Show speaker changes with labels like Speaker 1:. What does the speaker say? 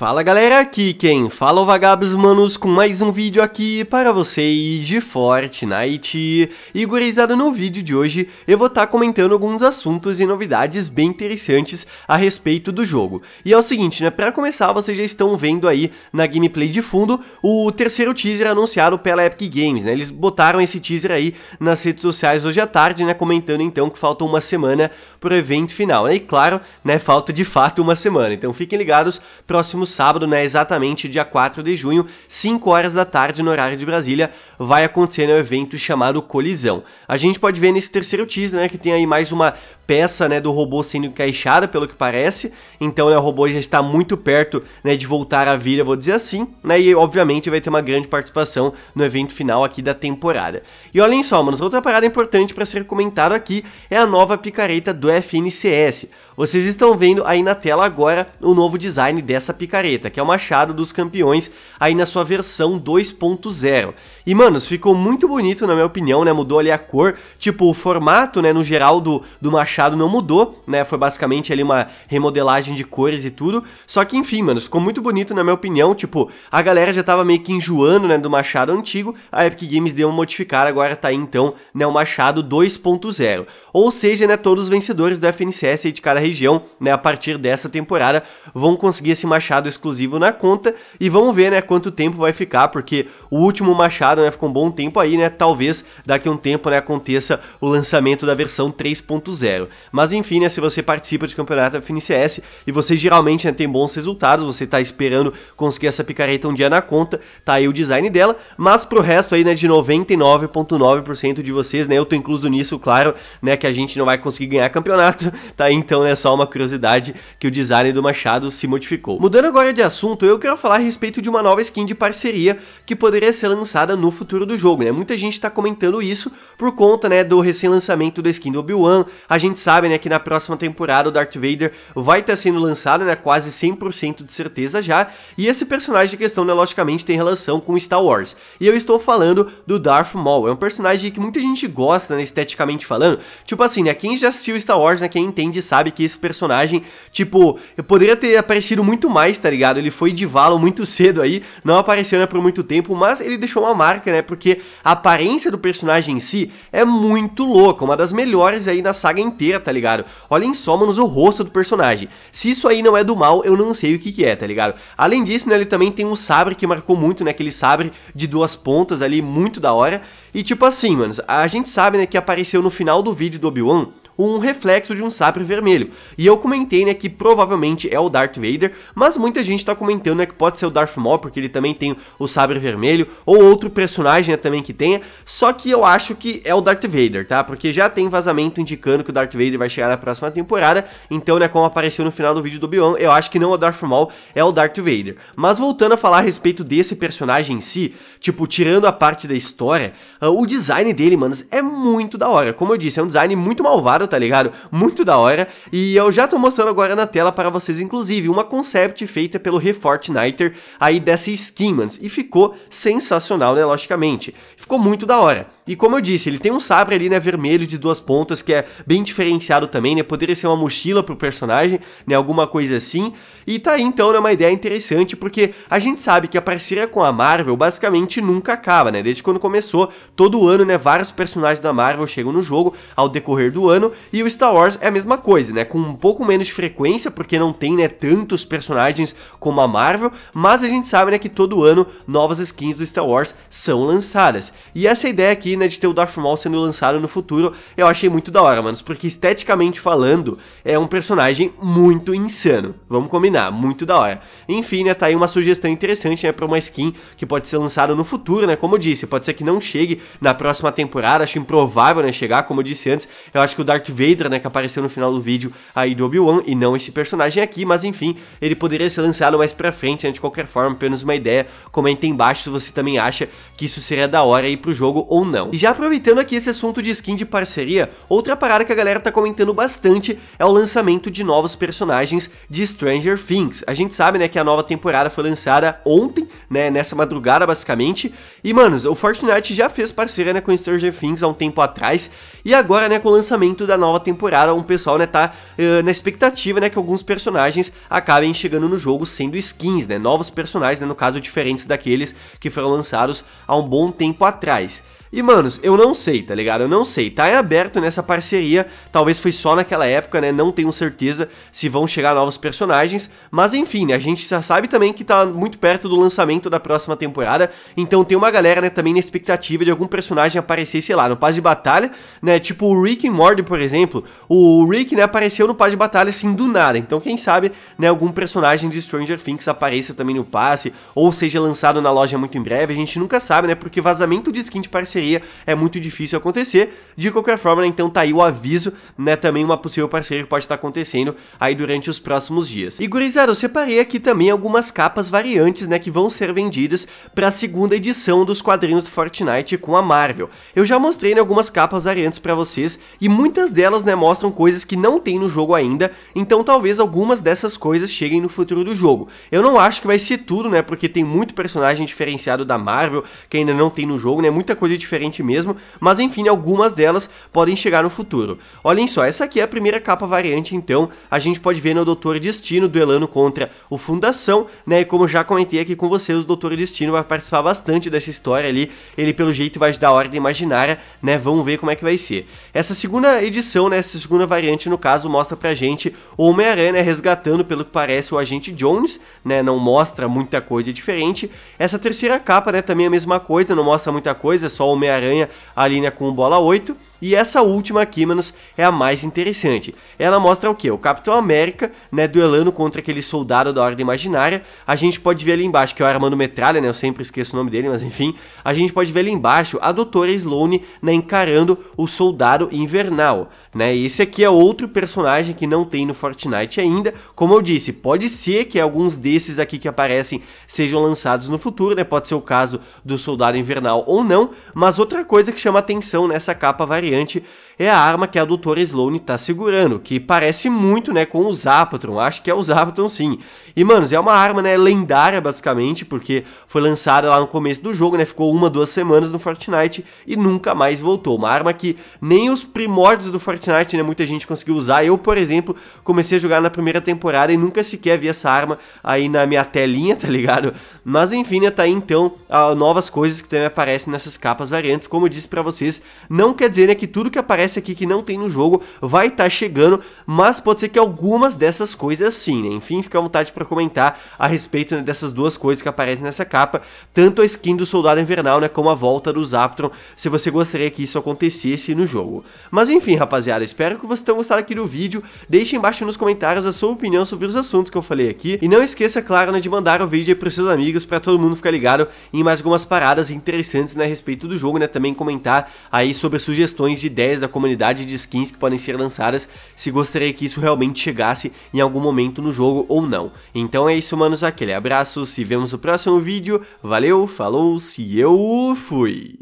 Speaker 1: Fala galera, aqui quem fala é o Vagabos Manos com mais um vídeo aqui para vocês de Fortnite. E gurizada, no vídeo de hoje eu vou estar tá comentando alguns assuntos e novidades bem interessantes a respeito do jogo. E é o seguinte, né, para começar vocês já estão vendo aí na gameplay de fundo o terceiro teaser anunciado pela Epic Games, né, eles botaram esse teaser aí nas redes sociais hoje à tarde, né, comentando então que falta uma semana pro evento final, né, e claro, né, falta de fato uma semana, então fiquem ligados, próximos sábado, né, exatamente dia 4 de junho, 5 horas da tarde no horário de Brasília, vai acontecer né, um evento chamado Colisão. A gente pode ver nesse terceiro teaser, né, que tem aí mais uma peça né, do robô sendo encaixada, pelo que parece. Então né, o robô já está muito perto né, de voltar à vida, vou dizer assim. Né, e obviamente vai ter uma grande participação no evento final aqui da temporada. E olhem só, manos, outra parada importante para ser comentado aqui é a nova picareta do FNCS. Vocês estão vendo aí na tela agora o novo design dessa picareta, que é o Machado dos Campeões, aí na sua versão 2.0. E, manos, ficou muito bonito, na minha opinião, né? Mudou ali a cor, tipo, o formato, né, no geral do, do Machado fachado não mudou, né? Foi basicamente ali uma remodelagem de cores e tudo. Só que, enfim, mano, ficou muito bonito, na minha opinião. Tipo, a galera já tava meio que enjoando, né, do machado antigo. A Epic Games deu uma modificada, agora tá aí, então, né, o machado 2.0. Ou seja, né, todos os vencedores do FNCS aí de cada região, né, a partir dessa temporada, vão conseguir esse machado exclusivo na conta. E vamos ver, né, quanto tempo vai ficar, porque o último machado, né, ficou um bom tempo aí, né? Talvez daqui a um tempo, né, aconteça o lançamento da versão 3.0. Mas enfim, né, se você participa de campeonato da FNCS é e você geralmente né, tem bons resultados, você está esperando conseguir essa picareta um dia na conta, tá aí o design dela, mas pro resto aí, né, de 99.9% de vocês, né, eu tô incluso nisso, claro, né, que a gente não vai conseguir ganhar campeonato, tá? Então, né, só uma curiosidade que o design do Machado se modificou. Mudando agora de assunto, eu quero falar a respeito de uma nova skin de parceria que poderia ser lançada no futuro do jogo, né? Muita gente tá comentando isso por conta, né, do recém-lançamento da skin do Obi-Wan, a gente gente sabe, né, que na próxima temporada o Darth Vader vai estar tá sendo lançado, né, quase 100% de certeza já, e esse personagem de questão, né, logicamente tem relação com Star Wars. E eu estou falando do Darth Maul, é um personagem que muita gente gosta, né, esteticamente falando. Tipo assim, né, quem já assistiu Star Wars, né, quem entende sabe que esse personagem, tipo, poderia ter aparecido muito mais, tá ligado? Ele foi de Valo muito cedo aí, não apareceu, né, por muito tempo, mas ele deixou uma marca, né, porque a aparência do personagem em si é muito louca, uma das melhores aí na saga inteira inteira, tá ligado? Olhem só, manos, o rosto do personagem. Se isso aí não é do mal, eu não sei o que que é, tá ligado? Além disso, né, ele também tem um sabre que marcou muito, né, aquele sabre de duas pontas ali, muito da hora. E tipo assim, manos, a gente sabe, né, que apareceu no final do vídeo do Obi-Wan um reflexo de um sabre vermelho. E eu comentei, né, que provavelmente é o Darth Vader, mas muita gente tá comentando, né, que pode ser o Darth Maul, porque ele também tem o sabre vermelho, ou outro personagem, né, também que tenha, só que eu acho que é o Darth Vader, tá? Porque já tem vazamento indicando que o Darth Vader vai chegar na próxima temporada, então, né, como apareceu no final do vídeo do Bion, eu acho que não é o Darth Maul, é o Darth Vader. Mas voltando a falar a respeito desse personagem em si, tipo, tirando a parte da história, ah, o design dele, mano é muito da hora. Como eu disse, é um design muito malvado, tá ligado? Muito da hora. E eu já tô mostrando agora na tela para vocês, inclusive, uma concept feita pelo Refortniter aí dessa skin, mano. E ficou sensacional, né, logicamente. Ficou muito da hora. E como eu disse, ele tem um sabre ali, né, vermelho de duas pontas, que é bem diferenciado também, né, poderia ser uma mochila pro personagem, né, alguma coisa assim. E tá aí, então, né, uma ideia interessante, porque a gente sabe que a parceria com a Marvel basicamente nunca acaba, né, desde quando começou, todo ano, né, vários personagens da Marvel chegam no jogo ao decorrer do ano, e o Star Wars é a mesma coisa, né? Com um pouco menos de frequência, porque não tem, né, tantos personagens como a Marvel, mas a gente sabe, né, que todo ano novas skins do Star Wars são lançadas. E essa ideia aqui, né, de ter o Darth Maul sendo lançado no futuro, eu achei muito da hora, manos, porque esteticamente falando, é um personagem muito insano. Vamos combinar, muito da hora. Enfim, né, tá aí uma sugestão interessante, né, pra uma skin que pode ser lançada no futuro, né, como eu disse, pode ser que não chegue na próxima temporada, acho improvável, né, chegar, como eu disse antes, eu acho que o Darth Darth Vader, né, que apareceu no final do vídeo aí do Obi-Wan, e não esse personagem aqui, mas enfim, ele poderia ser lançado mais pra frente, né, de qualquer forma, apenas uma ideia, comenta embaixo se você também acha que isso seria da hora aí pro jogo ou não. E já aproveitando aqui esse assunto de skin de parceria, outra parada que a galera tá comentando bastante é o lançamento de novos personagens de Stranger Things. A gente sabe, né, que a nova temporada foi lançada ontem, né, nessa madrugada basicamente, e manos, o Fortnite já fez parceria, né, com Stranger Things há um tempo atrás, e agora, né, com o lançamento da nova temporada, um pessoal, né, tá uh, na expectativa, né, que alguns personagens acabem chegando no jogo sendo skins, né, novos personagens, né, no caso diferentes daqueles que foram lançados há um bom tempo atrás. E, manos, eu não sei, tá ligado? Eu não sei. Tá em aberto nessa parceria. Talvez foi só naquela época, né? Não tenho certeza se vão chegar novos personagens. Mas, enfim, né? A gente já sabe também que tá muito perto do lançamento da próxima temporada. Então tem uma galera, né, também na expectativa de algum personagem aparecer, sei lá, no Paz de Batalha, né? Tipo o Rick e Morty, por exemplo. O Rick, né, apareceu no Paz de Batalha, assim, do nada. Então, quem sabe, né, algum personagem de Stranger Things apareça também no passe. Ou seja lançado na loja muito em breve. A gente nunca sabe, né? Porque vazamento de skin de parceria parceria é muito difícil acontecer. De qualquer forma, né, então tá aí o aviso, né, também uma possível parceria que pode estar acontecendo aí durante os próximos dias. E gurizada, eu separei aqui também algumas capas variantes, né, que vão ser vendidas para a segunda edição dos quadrinhos do Fortnite com a Marvel. Eu já mostrei né, algumas capas variantes para vocês e muitas delas, né, mostram coisas que não tem no jogo ainda, então talvez algumas dessas coisas cheguem no futuro do jogo. Eu não acho que vai ser tudo, né, porque tem muito personagem diferenciado da Marvel que ainda não tem no jogo, né, muita coisa diferente diferente mesmo, mas enfim, algumas delas podem chegar no futuro. Olhem só, essa aqui é a primeira capa variante, então, a gente pode ver no Doutor Destino duelando contra o Fundação, né, e como já comentei aqui com vocês, o Doutor Destino vai participar bastante dessa história ali, ele pelo jeito vai ajudar a Ordem Imaginária, né, vamos ver como é que vai ser. Essa segunda edição, né, essa segunda variante, no caso, mostra pra gente o Homem-Aranha né, resgatando, pelo que parece, o Agente Jones, né, não mostra muita coisa diferente. Essa terceira capa, né, também é a mesma coisa, não mostra muita coisa, é só o Homem-Aranha linha com bola 8. E essa última aqui, manos, é a mais interessante. Ela mostra o que? O Capitão América, né, duelando contra aquele soldado da Ordem Imaginária. A gente pode ver ali embaixo, que é o Armando Metralha, né, eu sempre esqueço o nome dele, mas enfim. A gente pode ver ali embaixo a Doutora Sloane, né, encarando o soldado invernal né? esse aqui é outro personagem que não tem no Fortnite ainda. Como eu disse, pode ser que alguns desses aqui que aparecem sejam lançados no futuro, né? Pode ser o caso do Soldado Invernal ou não, mas outra coisa que chama atenção nessa capa variante é a arma que a doutora Sloane tá segurando, que parece muito, né, com o Zapatron, acho que é o Zapatron sim. E, manos, é uma arma, né, lendária basicamente, porque foi lançada lá no começo do jogo, né, ficou uma, duas semanas no Fortnite e nunca mais voltou. Uma arma que nem os primórdios do Fortnite, né, muita gente conseguiu usar. Eu, por exemplo, comecei a jogar na primeira temporada e nunca sequer vi essa arma aí na minha telinha, tá ligado? Mas enfim, né, tá aí então novas coisas que também aparecem nessas capas variantes. Como eu disse para vocês, não quer dizer, né, que tudo que aparece aqui que não tem no jogo, vai estar tá chegando, mas pode ser que algumas dessas coisas sim, né? Enfim, fica à vontade para comentar a respeito né, dessas duas coisas que aparecem nessa capa, tanto a skin do Soldado Invernal, né, como a volta do Zaptron, se você gostaria que isso acontecesse no jogo. Mas enfim, rapaziada, espero que vocês tenham gostado aqui do vídeo, deixe embaixo nos comentários a sua opinião sobre os assuntos que eu falei aqui, e não esqueça, claro, né, de mandar o vídeo aí pros seus amigos, para todo mundo ficar ligado em mais algumas paradas interessantes né, a respeito do jogo, né, também comentar aí sobre sugestões de ideias da comunidade comunidade de skins que podem ser lançadas, se gostaria que isso realmente chegasse em algum momento no jogo ou não. Então é isso, manos, aquele abraço, se vemos no próximo vídeo, valeu, falou, se eu fui!